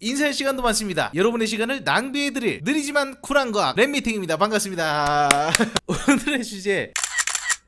인사할 시간도 많습니다 여러분의 시간을 낭비해드릴 느리지만 쿨한 과 랩미팅입니다 반갑습니다 오늘의 주제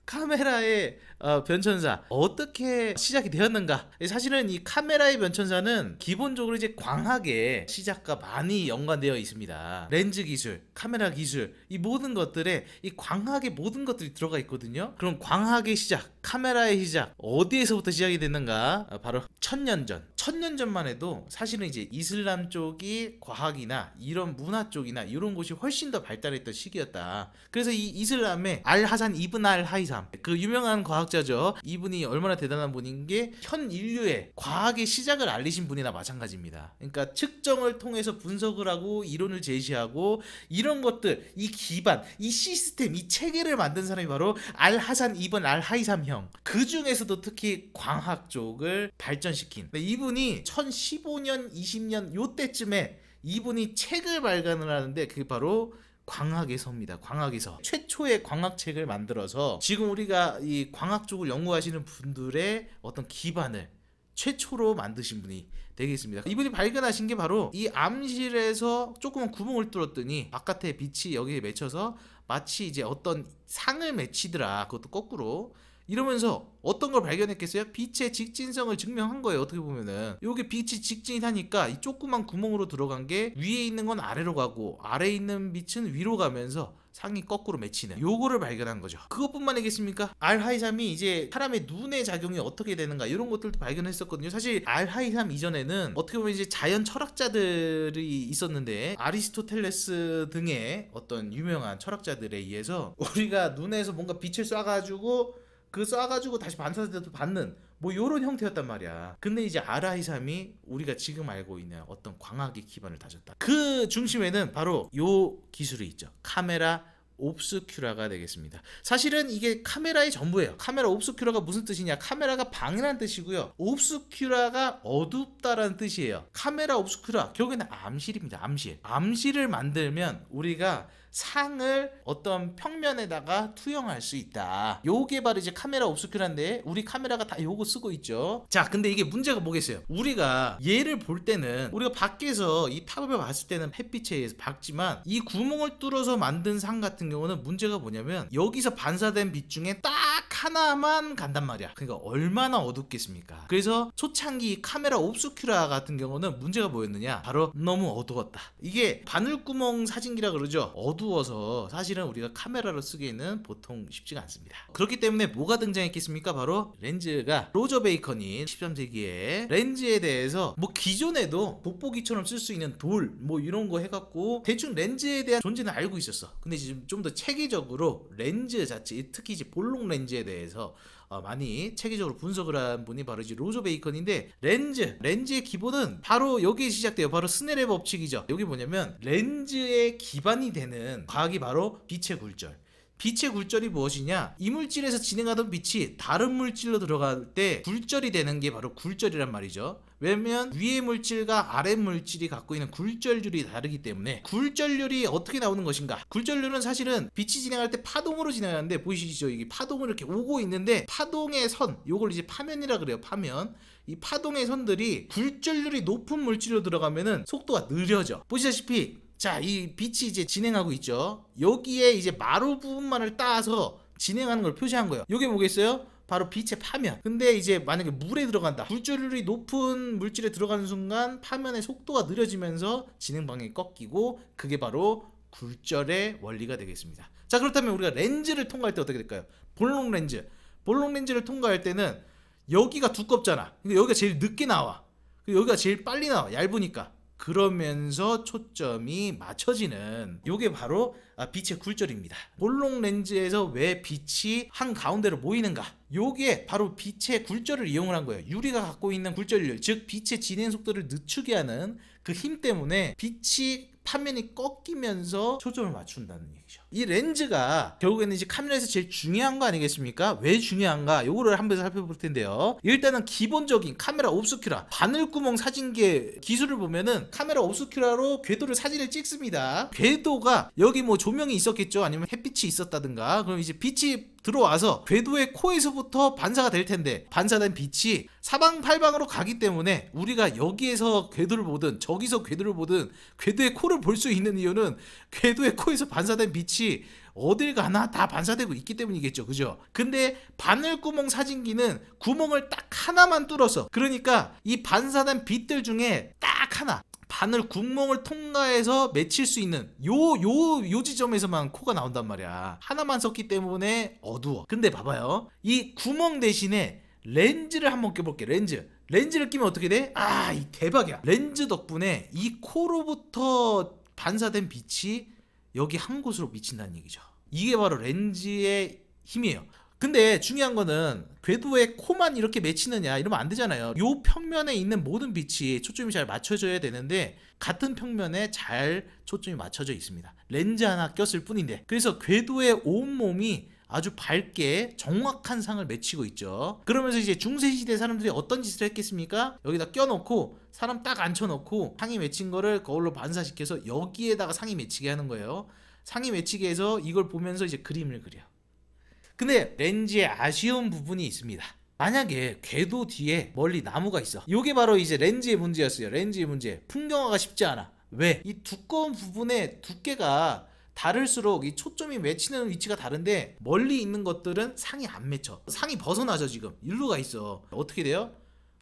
카메라의 어, 변천사 어떻게 시작이 되었는가 사실은 이 카메라의 변천사는 기본적으로 이제 광학의 시작과 많이 연관되어 있습니다 렌즈 기술 카메라 기술 이 모든 것들에 이 광학의 모든 것들이 들어가 있거든요 그럼 광학의 시작 카메라의 시작 어디에서부터 시작이 됐는가 아, 바로 천년 전 천년 전만 해도 사실은 이제 이슬람 쪽이 과학이나 이런 문화 쪽이나 이런 곳이 훨씬 더 발달했던 시기였다. 그래서 이 이슬람의 알 하산 이븐 알 하이삼 그 유명한 과학자죠. 이분이 얼마나 대단한 분인 게 현 인류의 과학의 시작을 알리신 분이나 마찬가지입니다. 그러니까 측정을 통해서 분석을 하고 이론을 제시하고 이런 것들 이 기반 이 시스템 이 체계를 만든 사람이 바로 알 하산 이븐 알 하이삼 형. 그 중에서도 특히 광학 쪽을 발전시킨 네, 이분 이분이 1015년, 20년 요때쯤에 이분이 책을 발간을 하는데 그게 바로 광학에서입니다. 광학에서 최초의 광학책을 만들어서 지금 우리가 이 광학 쪽을 연구하시는 분들의 어떤 기반을 최초로 만드신 분이 되겠습니다. 이분이 발견하신 게 바로 이 암실에서 조그만 구멍을 뚫었더니 바깥에 빛이 여기에 맺혀서 마치 이제 어떤 상을 맺히더라. 그것도 거꾸로 이러면서 어떤 걸 발견했겠어요? 빛의 직진성을 증명한 거예요 어떻게 보면은 요게 빛이 직진하니까 이 조그만 구멍으로 들어간 게 위에 있는 건 아래로 가고 아래에 있는 빛은 위로 가면서 상이 거꾸로 맺히는 요거를 발견한 거죠 그것뿐만 이겠습니까 알하이삼이 이제 사람의 눈의 작용이 어떻게 되는가 이런 것들도 발견했었거든요 사실 알하이삼 이전에는 어떻게 보면 이제 자연 철학자들이 있었는데 아리스토텔레스 등의 어떤 유명한 철학자들에 의해서 우리가 눈에서 뭔가 빛을 쏴가지고 그 쏴가지고 다시 반사돼도 받는 뭐 요런 형태였단 말이야. 근데 이제 아라이삼이 우리가 지금 알고 있는 어떤 광학의 기반을 다졌다. 그 중심에는 바로 요 기술이 있죠. 카메라 옵스큐라가 되겠습니다. 사실은 이게 카메라의 전부예요. 카메라 옵스큐라가 무슨 뜻이냐? 카메라가 방이라는 뜻이고요. 옵스큐라가 어둡다라는 뜻이에요. 카메라 옵스큐라 결국에는 암실입니다. 암실. 암실을 만들면 우리가 상을 어떤 평면에다가 투영할 수 있다. 요게 바로 이제 카메라 옵스큐라인데 우리 카메라가 다 요거 쓰고 있죠. 자, 근데 이게 문제가 뭐겠어요? 우리가 얘를 볼 때는 우리가 밖에서 이 탑업을 봤을 때는 햇빛에 의해서 밝지만 이 구멍을 뚫어서 만든 상 같은 경우는 문제가 뭐냐면 여기서 반사된 빛 중에 딱 하나만 간단 말이야 그러니까 얼마나 어둡겠습니까 그래서 초창기 카메라 옵스큐라 같은 경우는 문제가 뭐였느냐 바로 너무 어두웠다 이게 바늘구멍 사진기라 그러죠 어두워서 사실은 우리가 카메라로 쓰기에는 보통 쉽지가 않습니다 그렇기 때문에 뭐가 등장했겠습니까 바로 렌즈가 로저 베이컨인 13세기에 렌즈에 대해서 뭐 기존에도 돋보기처럼 쓸 수 있는 돌 뭐 이런 거 해갖고 대충 렌즈에 대한 존재는 알고 있었어 근데 지금 좀 좀더 체계적으로 렌즈 자체, 특히 이제 볼록 렌즈에 대해서 어, 많이 체계적으로 분석을 한 분이 바로 이제 로저 베이컨인데 렌즈, 렌즈의 기본은 바로 여기 에 시작돼요. 바로 스네랩 법칙이죠. 여기 뭐냐면 렌즈의 기반이 되는 과학이 바로 빛의 굴절. 빛의 굴절이 무엇이냐? 이물질에서 진행하던 빛이 다른 물질로 들어갈 때 굴절이 되는 게 바로 굴절이란 말이죠. 왜냐면 위의 물질과 아래 물질이 갖고 있는 굴절률이 다르기 때문에 굴절률이 어떻게 나오는 것인가 굴절률은 사실은 빛이 진행할 때 파동으로 진행하는데 보이시죠 이게 파동으로 이렇게 오고 있는데 파동의 선 요걸 이제 파면이라 그래요 파면 이 파동의 선들이 굴절률이 높은 물질로 들어가면은 속도가 느려져 보시다시피 자 이 빛이 이제 진행하고 있죠 여기에 이제 마루 부분만을 따서 진행하는 걸 표시한 거예요 이게 뭐겠어요 바로 빛의 파면. 근데 이제 만약에 물에 들어간다. 물줄이 높은 물질에 들어가는 순간 파면의 속도가 느려지면서 진행 방향이 꺾이고 그게 바로 굴절의 원리가 되겠습니다. 자, 그렇다면 우리가 렌즈를 통과할 때 어떻게 될까요? 볼록 렌즈. 볼록 렌즈를 통과할 때는 여기가 두껍잖아. 근데 여기가 제일 늦게 나와. 여기가 제일 빨리 나와. 얇으니까. 그러면서 초점이 맞춰지는 이게 바로 아, 빛의 굴절입니다. 볼록 렌즈에서 왜 빛이 한가운데로 모이는가 요게 바로 빛의 굴절을 이용을 한 거예요. 유리가 갖고 있는 굴절률, 즉 빛의 진행 속도를 늦추게 하는 그 힘 때문에 빛이 판면이 꺾이면서 초점을 맞춘다는 얘기. 얘기죠. 그렇죠. 이 렌즈가 결국에는 이제 카메라에서 제일 중요한 거 아니겠습니까? 왜 중요한가? 요거를 한번 살펴볼 텐데요. 일단은 기본적인 카메라 옵스큐라 바늘구멍 사진계 기술을 보면은 카메라 옵스큐라로 궤도를 사진을 찍습니다. 궤도가 여기 뭐 조명이 있었겠죠? 아니면 햇빛이 있었다든가 그럼 이제 빛이 들어와서 궤도의 코에서부터 반사가 될 텐데 반사된 빛이 사방팔방으로 가기 때문에 우리가 여기에서 궤도를 보든 저기서 궤도를 보든 궤도의 코를 볼 수 있는 이유는 궤도의 코에서 반사된 빛이 빛이 어딜 가나 다 반사되고 있기 때문이겠죠. 그죠? 근데 바늘구멍 사진기는 구멍을 딱 하나만 뚫어서 그러니까 이 반사된 빛들 중에 딱 하나 바늘 구멍을 통과해서 맺힐 수 있는 요 요 요 지점에서만 코가 나온단 말이야 하나만 썼기 때문에 어두워 근데 봐봐요 이 구멍 대신에 렌즈를 한번 껴볼게 렌즈 렌즈를 끼면 어떻게 돼? 아이 대박이야 렌즈 덕분에 이 코로부터 반사된 빛이 여기 한 곳으로 미친다는 얘기죠. 이게 바로 렌즈의 힘이에요. 근데 중요한 거는 궤도에 코만 이렇게 맺히느냐 이러면 안 되잖아요. 요 평면에 있는 모든 빛이 초점이 잘 맞춰져야 되는데 같은 평면에 잘 초점이 맞춰져 있습니다. 렌즈 하나 꼈을 뿐인데 그래서 궤도의 온몸이 아주 밝게 정확한 상을 맺히고 있죠. 그러면서 이제 중세시대 사람들이 어떤 짓을 했겠습니까? 여기다 껴놓고 사람 딱 앉혀놓고 상이 맺힌 거를 거울로 반사시켜서 여기에다가 상이 맺히게 하는 거예요. 상이 맺히게 해서 이걸 보면서 이제 그림을 그려. 근데 렌즈의 아쉬운 부분이 있습니다. 만약에 궤도 뒤에 멀리 나무가 있어. 이게 바로 이제 렌즈의 문제였어요. 렌즈의 문제. 풍경화가 쉽지 않아. 왜? 이 두꺼운 부분의 두께가 다를수록 이 초점이 맺히는 위치가 다른데 멀리 있는 것들은 상이 안 맺혀 상이 벗어나죠 지금 일로 가 있어 어떻게 돼요?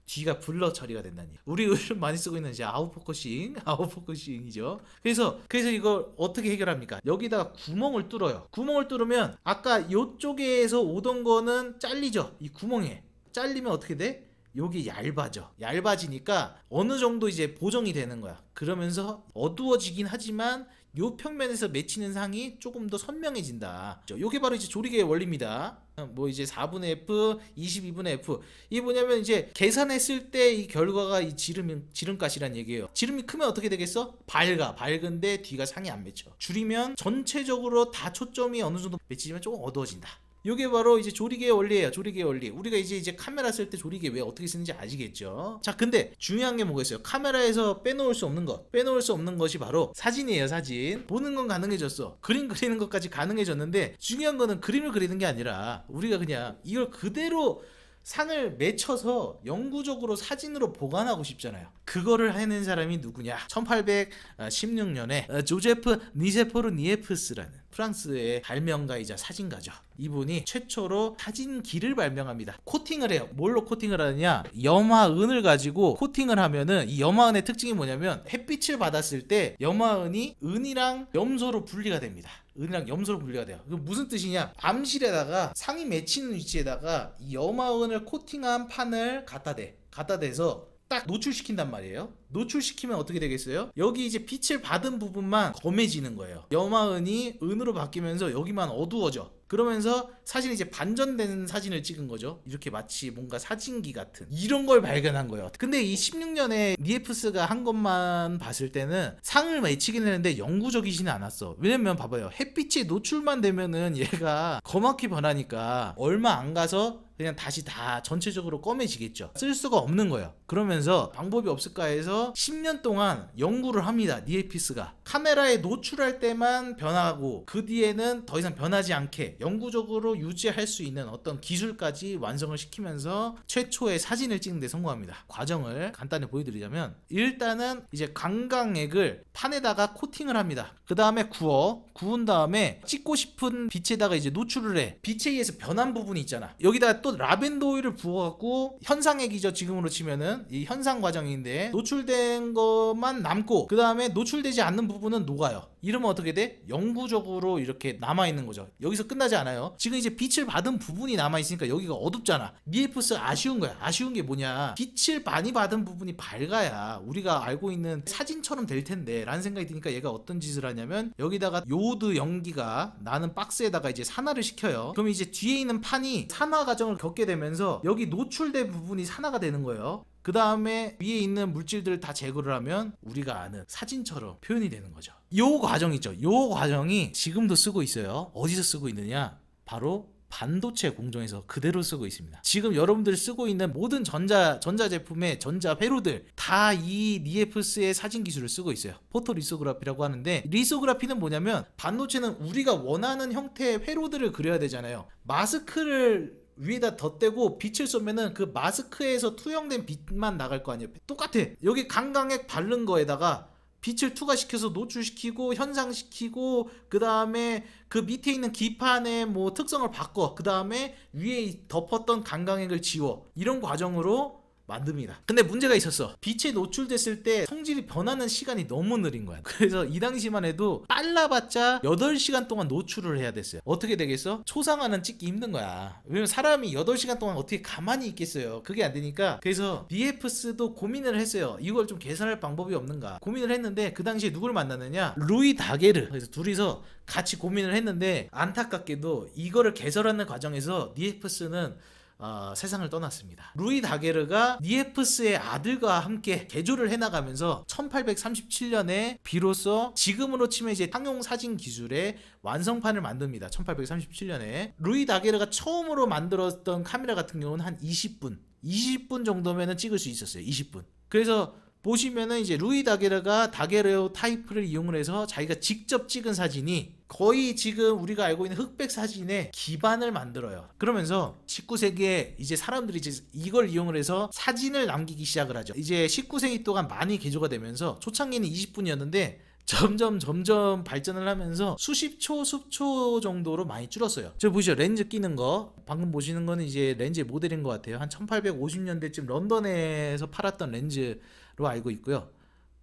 뒤가 블러 처리가 된다니 우리 요즘 많이 쓰고 있는 이제 아웃포커싱 아웃포커싱이죠 그래서 그래서 이걸 어떻게 해결합니까 여기다가 구멍을 뚫어요 구멍을 뚫으면 아까 이쪽에서 오던 거는 잘리죠 이 구멍에 잘리면 어떻게 돼? 여기 얇아져 얇아지니까 어느 정도 이제 보정이 되는 거야 그러면서 어두워지긴 하지만 요 평면에서 맺히는 상이 조금 더 선명해진다. 그렇죠? 요게 바로 이제 조리개의 원리입니다. 뭐 이제 4분의 F, 22분의 F. 이게 뭐냐면 이제 계산했을 때 이 결과가 이 지름, 지름값이란 얘기예요. 지름이 크면 어떻게 되겠어? 밝아. 밝은데 뒤가 상이 안 맺혀. 줄이면 전체적으로 다 초점이 어느 정도 맺히지만 조금 어두워진다. 이게 바로 이제 조리개의 원리예요. 조리개의 원리. 우리가 이제 이제 카메라 쓸 때 조리개 왜 어떻게 쓰는지 아시겠죠? 자, 근데 중요한 게 뭐가 있어요? 카메라에서 빼놓을 수 없는 것. 빼놓을 수 없는 것이 바로 사진이에요, 사진. 보는 건 가능해졌어. 그림 그리는 것까지 가능해졌는데 중요한 거는 그림을 그리는 게 아니라 우리가 그냥 이걸 그대로 산을 맺혀서 영구적으로 사진으로 보관하고 싶잖아요. 그거를 해낸 사람이 누구냐? 1816년에 어, 조제프 니세포르 니에프스라는 프랑스의 발명가이자 사진가죠. 이분이 최초로 사진기를 발명합니다. 코팅을 해요. 뭘로 코팅을 하느냐? 염화은을 가지고 코팅을 하면은 이 염화은의 특징이 뭐냐면 햇빛을 받았을 때 염화은이 은이랑 염소로 분리가 됩니다. 은이랑 염소로 분리가 돼요. 그 무슨 뜻이냐? 암실에다가 상이 맺히는 위치에다가 이 염화은을 코팅한 판을 갖다 대. 갖다 대서 딱 노출시킨단 말이에요. 노출시키면 어떻게 되겠어요? 여기 이제 빛을 받은 부분만 검해지는 거예요. 염화은이 은으로 바뀌면서 여기만 어두워져. 그러면서 사실 이제 반전되는 사진을 찍은 거죠. 이렇게 마치 뭔가 사진기 같은 이런 걸 발견한 거예요. 근데 이 16년에 니에프스가 한 것만 봤을 때는 상을 외치긴 했는데 영구적이지는 않았어. 왜냐면 봐봐요. 햇빛이 노출만 되면은 얘가 거맣게 변하니까 얼마 안 가서 그냥 다시 다 전체적으로 꺼매지겠죠쓸 수가 없는 거예요 그러면서 방법이 없을까 해서 10년 동안 연구를 합니다 니에피스가 카메라에 노출할 때만 변하고 그 뒤에는 더 이상 변하지 않게 영구적으로 유지할 수 있는 어떤 기술까지 완성을 시키면서 최초의 사진을 찍는 데 성공합니다 과정을 간단히 보여드리자면 일단은 이제 강강액을 판에다가 코팅을 합니다 그 다음에 구워 구운 다음에 찍고 싶은 빛에다가 이제 노출을 해 빛에 의해서 변한 부분이 있잖아 여기다 또또 라벤더 오일을 부어갖고 현상액이죠 지금으로 치면은 이 현상 과정인데 노출된 것만 남고 그 다음에 노출되지 않는 부분은 녹아요 이러면 어떻게 돼? 영구적으로 이렇게 남아있는 거죠. 여기서 끝나지 않아요. 지금 이제 빛을 받은 부분이 남아있으니까 여기가 어둡잖아. 미에프스 아쉬운 거야. 아쉬운 게 뭐냐. 빛을 많이 받은 부분이 밝아야 우리가 알고 있는 사진처럼 될 텐데 라는 생각이 드니까 얘가 어떤 짓을 하냐면 여기다가 요오드 연기가 나는 박스에다가 이제 산화를 시켜요. 그럼 이제 뒤에 있는 판이 산화 과정을 겪게 되면서 여기 노출된 부분이 산화가 되는 거예요. 그 다음에 위에 있는 물질들을 다 제거를 하면 우리가 아는 사진처럼 표현이 되는 거죠. 요 과정이죠. 요 과정이 지금도 쓰고 있어요. 어디서 쓰고 있느냐? 바로 반도체 공정에서 그대로 쓰고 있습니다. 지금 여러분들이 쓰고 있는 모든 전자 전자 제품의 전자 회로들 다 이 니에프스의 사진 기술을 쓰고 있어요. 포토 리소그라피라고 하는데 리소그라피는 뭐냐면 반도체는 우리가 원하는 형태의 회로들을 그려야 되잖아요. 마스크를 위에다 덧대고 빛을 쏘면은 그 마스크에서 투영된 빛만 나갈 거 아니에요. 똑같아. 여기 강강액 바른 거에다가 빛을 투과시켜서 노출시키고 현상시키고 그 다음에 그 밑에 있는 기판의 뭐 특성을 바꿔 그 다음에 위에 덮었던 강강액을 지워 이런 과정으로 만듭니다. 근데 문제가 있었어. 빛에 노출됐을 때 성질이 변하는 시간이 너무 느린 거야. 그래서 이 당시만 해도 빨라봤자 8시간 동안 노출을 해야 됐어요. 어떻게 되겠어? 초상화는 찍기 힘든 거야. 왜냐면 사람이 8시간 동안 어떻게 가만히 있겠어요. 그게 안 되니까. 그래서 BFS도 고민을 했어요. 이걸 좀개선할 방법이 없는가. 고민을 했는데 그 당시에 누구를 만났느냐? 루이 다게르. 그래서 둘이서 같이 고민을 했는데 안타깝게도 이거를 개설하는 과정에서 BFS는 어, 세상을 떠났습니다. 루이 다게르가 니에프스의 아들과 함께 개조를 해나가면서 1837년에 비로소 지금으로 치면 이제 상용 사진 기술의 완성판을 만듭니다. 1837년에 루이 다게르가 처음으로 만들었던 카메라 같은 경우는 한 20분, 20분 정도면은 찍을 수 있었어요. 20분. 그래서 보시면은 이제 루이 다게르가 다게르 타이프를 이용을 해서 자기가 직접 찍은 사진이 거의 지금 우리가 알고 있는 흑백 사진의 기반을 만들어요. 그러면서 19세기에 이제 사람들이 이제 이걸 이용을 해서 사진을 남기기 시작을 하죠. 이제 19세기 동안 많이 개조가 되면서 초창기는 20분이었는데 점점 점점 발전을 하면서 수십 초, 수초 정도로 많이 줄었어요. 저 보시죠. 렌즈 끼는 거. 방금 보시는 거는 이제 렌즈의 모델인 것 같아요. 한 1850년대쯤 런던에서 팔았던 렌즈로 알고 있고요.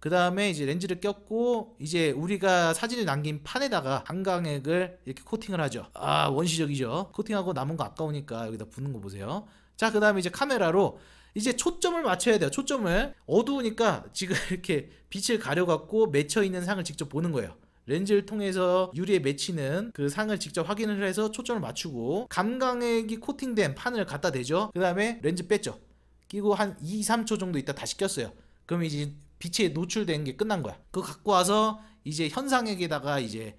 그 다음에 이제 렌즈를 꼈고 이제 우리가 사진을 남긴 판에다가 감광액을 이렇게 코팅을 하죠 아 원시적이죠 코팅하고 남은 거 아까우니까 여기다 붓는 거 보세요 자 그 다음에 이제 카메라로 이제 초점을 맞춰야 돼요 초점을 어두우니까 지금 이렇게 빛을 가려갖고 맺혀있는 상을 직접 보는 거예요 렌즈를 통해서 유리에 맺히는 그 상을 직접 확인을 해서 초점을 맞추고 감광액이 코팅된 판을 갖다 대죠 그 다음에 렌즈 뺐죠 끼고 한 2, 3초 정도 있다 다시 꼈어요 그럼 이제 빛에 노출된 게 끝난 거야. 그거 갖고 와서 이제 현상액에다가 이제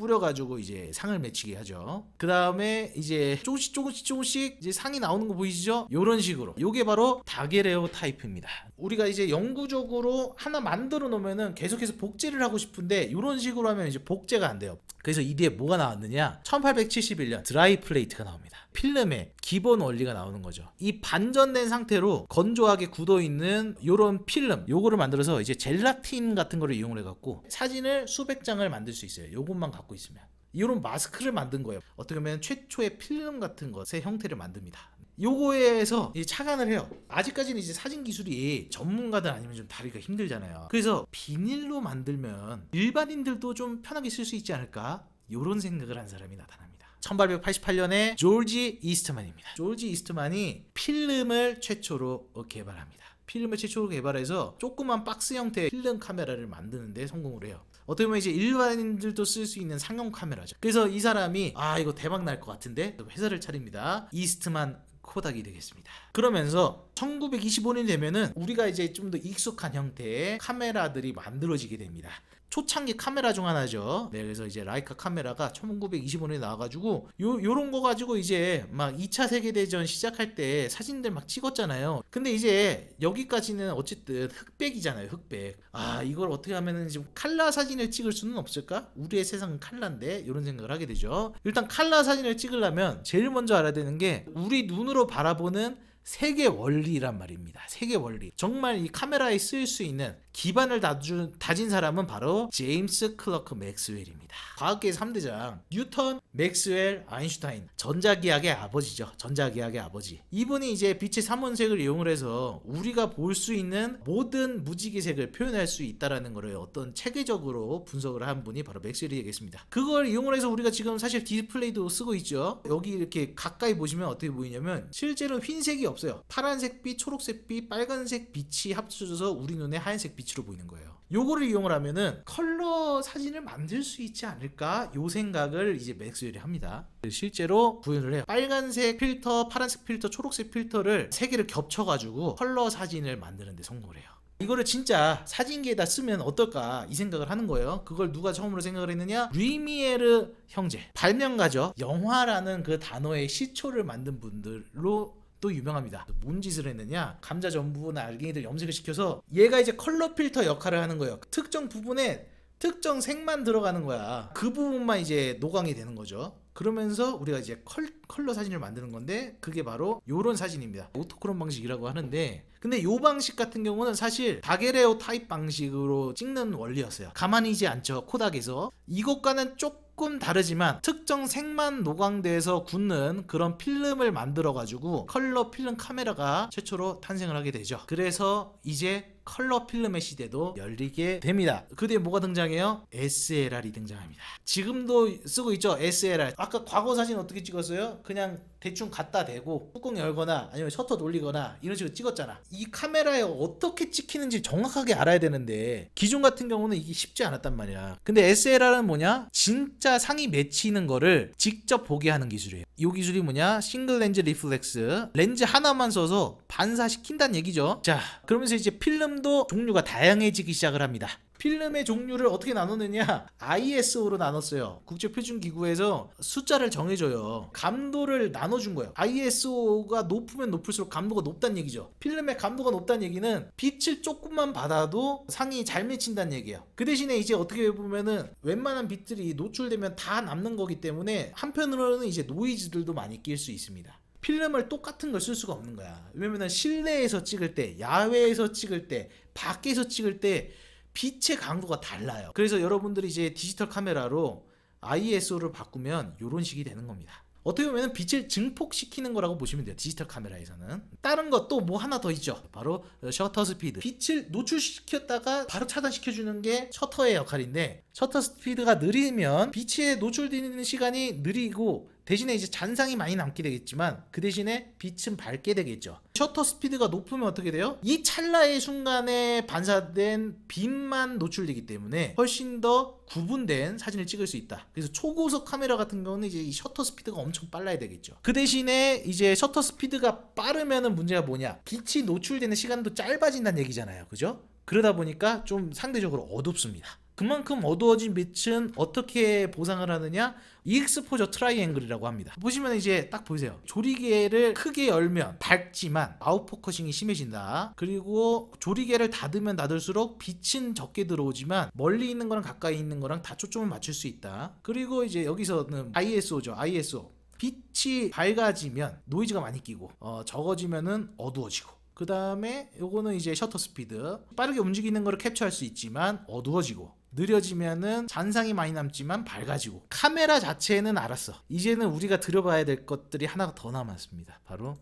뿌려가지고 이제 상을 맺히게 하죠. 그 다음에 이제 조금씩 조금씩 조금씩 이제 상이 나오는 거 보이시죠? 이런 식으로. 이게 바로 다게레오 타입입니다. 우리가 이제 영구적으로 하나 만들어 놓으면은 계속해서 복제를 하고 싶은데 이런 식으로 하면 이제 복제가 안 돼요. 그래서 이 뒤에 뭐가 나왔느냐? 1871년 드라이 플레이트가 나옵니다. 필름의 기본 원리가 나오는 거죠. 이 반전된 상태로 건조하게 굳어 있는 이런 필름, 요거를 만들어서 이제 젤라틴 같은 거를 이용을 해갖고 사진을 수백 장을 만들 수 있어요. 요것만 갖고 갖고 있으면 이런 마스크를 만든 거예요. 어떻게 보면 최초의 필름 같은 것의 형태를 만듭니다. 요거에서 착안을 해요. 아직까지는 이제 사진 기술이 전문가들 아니면 좀다리가 힘들잖아요. 그래서 비닐로 만들면 일반인들도 좀 편하게 쓸 수 있지 않을까? 요런 생각을 한 사람이 나타납니다. 1888년에 조지 이스트만입니다. 조지 이스트만이 필름을 최초로 개발합니다. 필름을 최초로 개발해서 조그만 박스 형태의 필름 카메라를 만드는데 성공을 해요. 어떻게 보면 이제 일반인들도 쓸 수 있는 상용 카메라죠. 그래서 이 사람이 아 이거 대박 날 것 같은데 회사를 차립니다. 이스트만 코닥이 되겠습니다. 그러면서 1925년 되면은 우리가 이제 좀 더 익숙한 형태의 카메라들이 만들어지게 됩니다. 초창기 카메라 중 하나죠. 네, 그래서 이제 라이카 카메라가 1925년에 나와가지고 요, 요런 거 가지고 이제 막 2차 세계대전 시작할 때 사진들 막 찍었잖아요. 근데 이제 여기까지는 어쨌든 흑백이잖아요, 흑백. 아, 이걸 어떻게 하면은 지금 칼라 사진을 찍을 수는 없을까? 우리의 세상은 칼라인데? 이런 생각을 하게 되죠. 일단 칼라 사진을 찍으려면 제일 먼저 알아야 되는 게 우리 눈으로 바라보는 세계 원리란 말입니다. 세계 원리. 정말 이 카메라에 쓰일 수 있는 기반을 다준, 다진 사람은 바로 제임스 클러크 맥스웰입니다. 과학계의 3대장 뉴턴, 맥스웰, 아인슈타인 전자기학의 아버지죠. 전자기학의 아버지 이분이 이제 빛의 3원색을 이용을 해서 우리가 볼 수 있는 모든 무지개색을 표현할 수 있다는 것을 어떤 체계적으로 분석을 한 분이 바로 맥스웰이 되겠습니다. 그걸 이용을 해서 우리가 지금 사실 디스플레이도 쓰고 있죠. 여기 이렇게 가까이 보시면 어떻게 보이냐면 실제로 흰색이 없어요. 파란색 빛, 초록색 빛, 빨간색 빛이 합쳐져서 우리 눈에 하얀색 빛이 위치로 보이는 거예요. 요거를 이용을 하면은 컬러 사진을 만들 수 있지 않을까 요 생각을 이제 맥스웰이 합니다. 실제로 구현을 해요. 빨간색 필터, 파란색 필터, 초록색 필터를 세 개를 겹쳐가지고 컬러 사진을 만드는데 성공을 해요. 이거를 진짜 사진기에다 쓰면 어떨까 이 생각을 하는 거예요 그걸 누가 처음으로 생각을 했느냐 루이미에르 형제 발명가죠 영화라는 그 단어의 시초를 만든 분들로 또 유명합니다. 뭔 짓을 했느냐? 감자 전부나 알갱이들 염색을 시켜서 얘가 이제 컬러 필터 역할을 하는 거예요. 특정 부분에 특정 색만 들어가는 거야. 그 부분만 이제 노광이 되는 거죠. 그러면서 우리가 이제 컬, 러 사진을 만드는 건데 그게 바로 이런 사진입니다. 오토크롬 방식이라고 하는데 근데 이 방식 같은 경우는 사실 다게레오 타입 방식으로 찍는 원리였어요. 가만히 지 않죠. 코닥에서 이것과는 조금 조금 다르지만 특정 색만 노광에서 굳는 그런 필름을 만들어 가지고 컬러 필름 카메라가 최초로 탄생을 하게 되죠 그래서 이제 컬러 필름의 시대도 열리게 됩니다. 그 뒤에 뭐가 등장해요? SLR이 등장합니다. 지금도 쓰고 있죠? SLR. 아까 과거 사진 어떻게 찍었어요? 그냥 대충 갖다 대고 뚜껑 열거나 아니면 셔터 돌리거나 이런 식으로 찍었잖아. 이 카메라에 어떻게 찍히는지 정확하게 알아야 되는데 기존 같은 경우는 이게 쉽지 않았단 말이야. 근데 SLR은 뭐냐? 진짜 상이 맺히는 거를 직접 보게 하는 기술이에요. 이 기술이 뭐냐? 싱글 렌즈 리플렉스. 렌즈 하나만 써서 반사시킨다는 얘기죠. 자, 그러면서 이제 필름 필름도 종류가 다양해지기 시작을 합니다. 필름의 종류를 어떻게 나누느냐 ISO로 나눴어요 국제표준기구에서 숫자를 정해줘요 감도를 나눠준 거예요 ISO가 높으면 높을수록 감도가 높다는 얘기죠 필름의 감도가 높다는 얘기는 빛을 조금만 받아도 상이 잘 맺힌다는 얘기예요 그 대신에 이제 어떻게 보면은 웬만한 빛들이 노출되면 다 남는 거기 때문에 한편으로는 이제 노이즈들도 많이 낄 수 있습니다 필름을 똑같은 걸 쓸 수가 없는 거야. 왜냐면 실내에서 찍을 때, 야외에서 찍을 때, 밖에서 찍을 때 빛의 강도가 달라요. 그래서 여러분들이 이제 디지털 카메라로 ISO를 바꾸면 이런 식이 되는 겁니다. 어떻게 보면 빛을 증폭시키는 거라고 보시면 돼요. 디지털 카메라에서는. 다른 것도 뭐 하나 더 있죠. 바로 셔터 스피드. 빛을 노출시켰다가 바로 차단시켜주는 게 셔터의 역할인데 셔터 스피드가 느리면 빛에 노출되는 시간이 느리고 대신에 이제 잔상이 많이 남게 되겠지만 그 대신에 빛은 밝게 되겠죠 셔터 스피드가 높으면 어떻게 돼요? 이 찰나의 순간에 반사된 빛만 노출되기 때문에 훨씬 더 구분된 사진을 찍을 수 있다 그래서 초고속 카메라 같은 경우는 이제 이 셔터 스피드가 엄청 빨라야 되겠죠 그 대신에 이제 셔터 스피드가 빠르면은 문제가 뭐냐 빛이 노출되는 시간도 짧아진다는 얘기잖아요 그죠? 그러다 보니까 좀 상대적으로 어둡습니다 그만큼 어두워진 빛은 어떻게 보상을 하느냐 이익스포저 트라이앵글이라고 합니다 보시면 이제 딱 보세요 조리개를 크게 열면 밝지만 아웃포커싱이 심해진다 그리고 조리개를 닫으면 닫을수록 빛은 적게 들어오지만 멀리 있는 거랑 가까이 있는 거랑 다 초점을 맞출 수 있다 그리고 이제 여기서는 ISO죠 ISO 빛이 밝아지면 노이즈가 많이 끼고 어, 적어지면은 어두워지고 그 다음에 요거는 이제 셔터 스피드 빠르게 움직이는 거를 캡처할 수 있지만 어두워지고 느려지면은 잔상이 많이 남지만 밝아지고 카메라 자체는 알았어 이제는 우리가 들여봐야 될 것들이 하나가 더 남았습니다 바로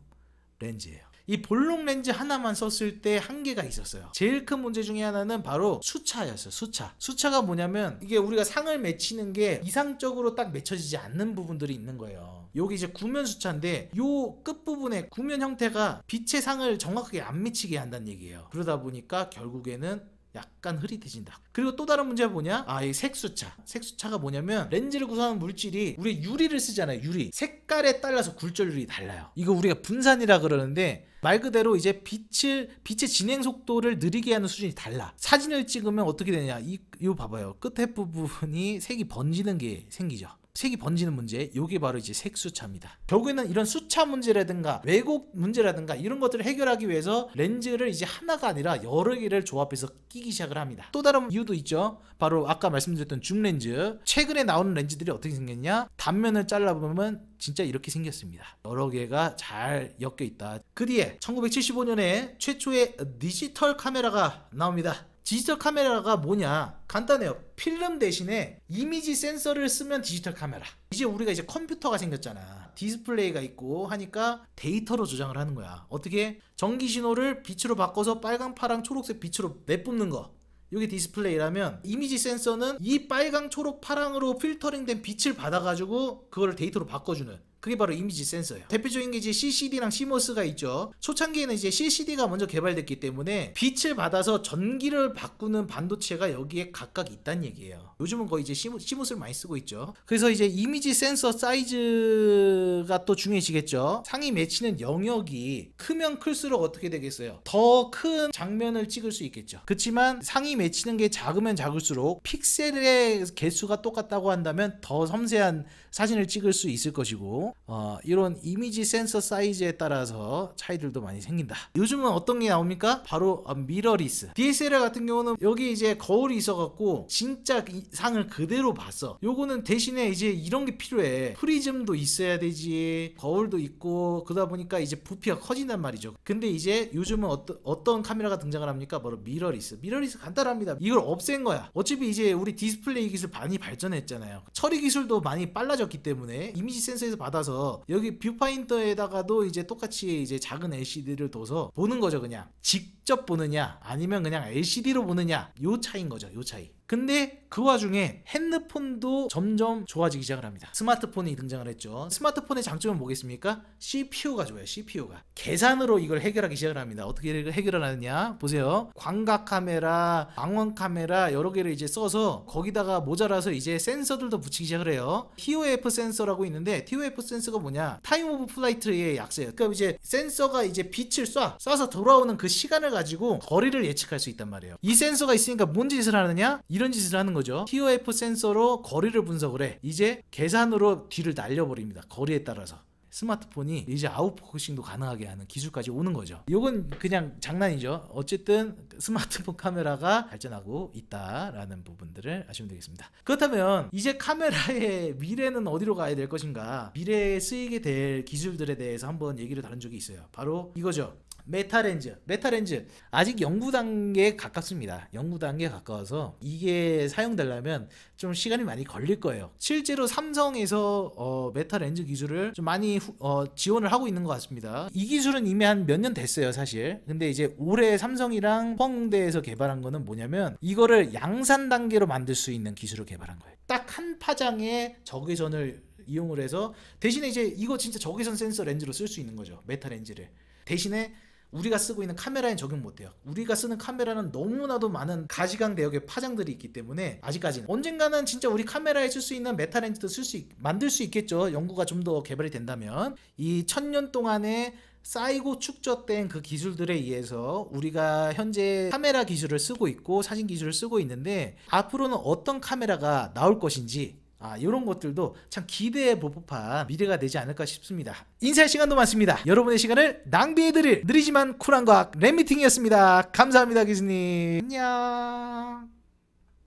렌즈예요 이 볼록 렌즈 하나만 썼을 때 한계가 있었어요. 제일 큰 문제 중에 하나는 바로 수차였어요. 수차. 수차가 뭐냐면 이게 우리가 상을 맺히는 게 이상적으로 딱 맺혀지지 않는 부분들이 있는 거예요. 여기 이제 구면 수차인데 요 끝부분에 구면 형태가 빛의 상을 정확하게 안 미치게 한다는 얘기예요. 그러다 보니까 결국에는 약간 흐릿해진다. 그리고 또 다른 문제가 뭐냐? 아, 이 색수차. 색수차가 뭐냐면 렌즈를 구성하는 물질이 우리 유리를 쓰잖아요. 유리. 색깔에 따라서 굴절률이 달라요. 이거 우리가 분산이라 그러는데 말 그대로 이제 빛을 빛의 진행 속도를 느리게 하는 수준이 달라. 사진을 찍으면 어떻게 되냐? 이 이거 봐봐요. 끝에 부분이 색이 번지는 게 생기죠. 색이 번지는 문제 요게 바로 이제 색수차입니다 결국에는 이런 수차 문제라든가 왜곡 문제라든가 이런 것들을 해결하기 위해서 렌즈를 이제 하나가 아니라 여러 개를 조합해서 끼기 시작을 합니다 또 다른 이유도 있죠 바로 아까 말씀드렸던 줌렌즈 최근에 나오는 렌즈들이 어떻게 생겼냐 단면을 잘라보면 진짜 이렇게 생겼습니다 여러 개가 잘 엮여 있다 그 뒤에 1975년에 최초의 디지털 카메라가 나옵니다 디지털 카메라가 뭐냐 간단해요 필름 대신에 이미지 센서를 쓰면 디지털 카메라 이제 우리가 이제 컴퓨터가 생겼잖아 디스플레이가 있고 하니까 데이터로 저장을 하는 거야 어떻게 전기 신호를 빛으로 바꿔서 빨강 파랑 초록색 빛으로 내뿜는 거 이게 디스플레이라면 이미지 센서는 이 빨강 초록 파랑으로 필터링된 빛을 받아가지고 그거를 데이터로 바꿔주는 그게 바로 이미지 센서예요. 대표적인 게 이제 CCD랑 CMOS가 있죠. 초창기에는 이제 CCD가 먼저 개발됐기 때문에 빛을 받아서 전기를 바꾸는 반도체가 여기에 각각 있다는 얘기예요. 요즘은 거의 이제 CMOS를 많이 쓰고 있죠. 그래서 이제 이미지 센서 사이즈가 또 중요해지겠죠. 상이 맺히는 영역이 크면 클수록 어떻게 되겠어요? 더 큰 장면을 찍을 수 있겠죠. 그렇지만 상이 맺히는 게 작으면 작을수록 픽셀의 개수가 똑같다고 한다면 더 섬세한 사진을 찍을 수 있을 것이고 어, 이런 이미지 센서 사이즈에 따라서 차이들도 많이 생긴다 요즘은 어떤 게 나옵니까? 바로 어, 미러리스 DSLR 같은 경우는 여기 이제 거울이 있어갖고 진짜 상을 그대로 봤어 요거는 대신에 이제 이런 게 필요해 프리즘도 있어야 되지 거울도 있고 그러다 보니까 이제 부피가 커진단 말이죠 근데 이제 요즘은 어떠, 어떤 카메라가 등장을 합니까? 바로 미러리스 미러리스 간단합니다 이걸 없앤 거야 어차피 이제 우리 디스플레이 기술 많이 발전했잖아요 처리 기술도 많이 빨라졌기 때문에 이미지 센서에서 받아 바꿔서 여기 뷰파인더에다가도 이제 똑같이 이제 작은 LCD를 둬서 보는 거죠 그냥 직접 보느냐 아니면 그냥 LCD로 보느냐 요 차이인 거죠 요 차이 근데 그 와중에 핸드폰도 점점 좋아지기 시작을 합니다. 스마트폰이 등장을 했죠. 스마트폰의 장점은 뭐겠습니까? CPU가 좋아요. CPU가. 계산으로 이걸 해결하기 시작을 합니다. 어떻게 해결을 하느냐? 보세요. 광각 카메라, 망원 카메라 여러 개를 이제 써서 거기다가 모자라서 이제 센서들도 붙이기 시작을 해요. TOF 센서라고 있는데 TOF 센서가 뭐냐? 타임 오브 플라이트의 약세예요. 그러니까 이제 센서가 이제 빛을 쏴, 쏴서 돌아오는 그 시간을 가지고 거리를 예측할 수 있단 말이에요. 이 센서가 있으니까 뭔 짓을 하느냐? 이 이런 짓을 하는 거죠. TOF 센서로 거리를 분석을 해. 이제 계산으로 뒤를 날려버립니다. 거리에 따라서. 스마트폰이 이제 아웃포커싱도 가능하게 하는 기술까지 오는 거죠. 이건 그냥 장난이죠. 어쨌든 스마트폰 카메라가 발전하고 있다라는 부분들을 아시면 되겠습니다. 그렇다면 이제 카메라의 미래는 어디로 가야 될 것인가? 미래에 쓰이게 될 기술들에 대해서 한번 얘기를 다룬 적이 있어요. 바로 이거죠. 메타렌즈 메타렌즈 아직 연구 단계에 가깝습니다 연구 단계에 가까워서 이게 사용되려면 좀 시간이 많이 걸릴 거예요 실제로 삼성에서 어, 메타렌즈 기술을 좀 많이 후, 어, 지원을 하고 있는 것 같습니다 이 기술은 이미 한 몇 년 됐어요 사실 근데 이제 올해 삼성이랑 홍대에서 개발한 거는 뭐냐면 이거를 양산 단계로 만들 수 있는 기술을 개발한 거예요 딱 한 파장의 적외선을 이용을 해서 대신에 이제 이거 진짜 적외선 센서 렌즈로 쓸 수 있는 거죠 메타 렌즈를 대신에 우리가 쓰고 있는 카메라에 적용 못해요. 우리가 쓰는 카메라는 너무나도 많은 가시광 대역의 파장들이 있기 때문에 아직까지는 언젠가는 진짜 우리 카메라에 쓸 수 있는 메타 렌즈도 쓸수 만들 수 있겠죠. 연구가 좀 더 개발이 된다면 이 천 년 동안에 쌓이고 축적된 그 기술들에 의해서 우리가 현재 카메라 기술을 쓰고 있고 사진 기술을 쓰고 있는데 앞으로는 어떤 카메라가 나올 것인지 아, 이런 것들도 참 기대해 보 법한 미래가 되지 않을까 싶습니다. 인사할 시간도 많습니다. 여러분의 시간을 낭비해드릴 느리지만 쿨한 과학 랩미팅이었습니다. 감사합니다, 기수님. 안녕.